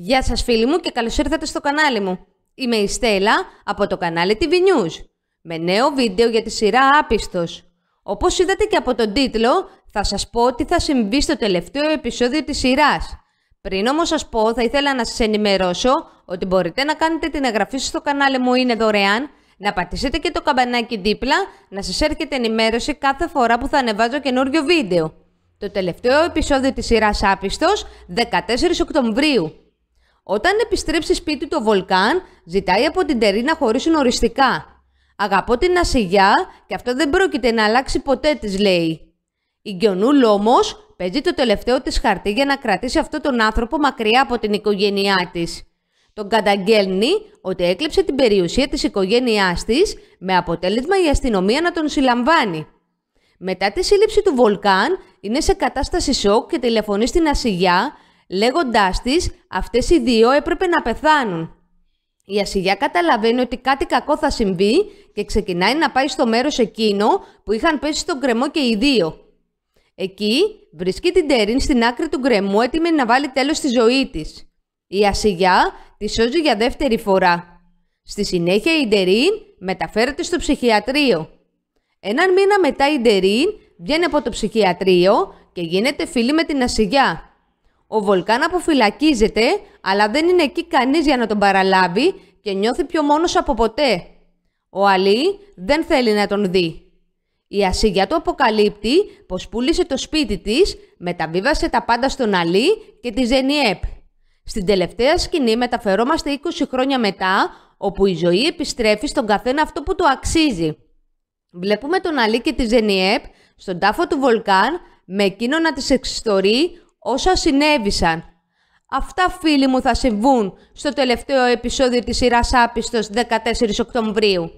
Γεια σας φίλοι μου και καλώς ήρθατε στο κανάλι μου. Είμαι η Στέλλα από το κανάλι TV News με νέο βίντεο για τη σειρά Άπιστος. Όπως είδατε και από τον τίτλο θα σας πω τι θα συμβεί στο τελευταίο επεισόδιο της σειράς. Πριν όμως σας πω θα ήθελα να σας ενημερώσω ότι μπορείτε να κάνετε την εγγραφή στο κανάλι μου είναι δωρεάν, να πατήσετε και το καμπανάκι δίπλα, να σας έρχεται ενημέρωση κάθε φορά που θα ανεβάζω καινούριο βίντεο. Το τελευταίο επεισόδιο της σειράς Άπιστος 14 Οκτωβρίου. Όταν επιστρέψει σπίτι το Βολκάν, ζητάει από την Τερή να χωρίσουν οριστικά. Αγαπώ την Ασιγιά και αυτό δεν πρόκειται να αλλάξει ποτέ, της λέει. Η Γκιονούλ όμως παίζει το τελευταίο της χαρτί για να κρατήσει αυτόν τον άνθρωπο μακριά από την οικογένειά της. Τον καταγγέλνει ότι έκλεψε την περιουσία της οικογένεια της με αποτέλεσμα η αστυνομία να τον συλλαμβάνει. Μετά τη σύλληψη του Βολκάν είναι σε κατάσταση σοκ και τηλεφωνεί στην Ασιγιά Λέγοντάς της, αυτές οι δύο έπρεπε να πεθάνουν. Η ασιγιά καταλαβαίνει ότι κάτι κακό θα συμβεί και ξεκινάει να πάει στο μέρος εκείνο που είχαν πέσει στον κρεμό και οι δύο. Εκεί βρίσκει την Τέριν στην άκρη του γκρεμού έτοιμη να βάλει τέλος στη ζωή της. Η ασυγιά τη σώζει για δεύτερη φορά. Στη συνέχεια η Τερίν μεταφέρεται στο ψυχιατρίο. Έναν μήνα μετά η Τερίν βγαίνει από το ψυχιατρίο και γίνεται φίλη με την ασυγιά. Ο Βολκάν αποφυλακίζεται, αλλά δεν είναι εκεί κανείς για να τον παραλάβει και νιώθει πιο μόνος από ποτέ. Ο Αλή δεν θέλει να τον δει. Η Ασίγια του αποκαλύπτει πως πούλησε το σπίτι της, μεταβίβασε τα πάντα στον Αλή και τη Ζενιέπ. Στην τελευταία σκηνή μεταφερόμαστε 20 χρόνια μετά, όπου η ζωή επιστρέφει στον καθένα αυτό που του αξίζει. Βλέπουμε τον Αλή και τη Ζενιέπ στον τάφο του Βολκάν με εκείνο να τις εξιστορεί όσα συνέβησαν. Αυτά φίλοι μου θα συμβούν στο τελευταίο επεισόδιο της σειράς Άπιστος 14 Οκτωβρίου.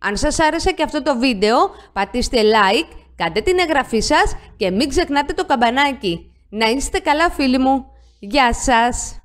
Αν σας άρεσε και αυτό το βίντεο, πατήστε like, κάντε την εγγραφή σας και μην ξεχνάτε το καμπανάκι. Να είστε καλά φίλοι μου. Γεια σας!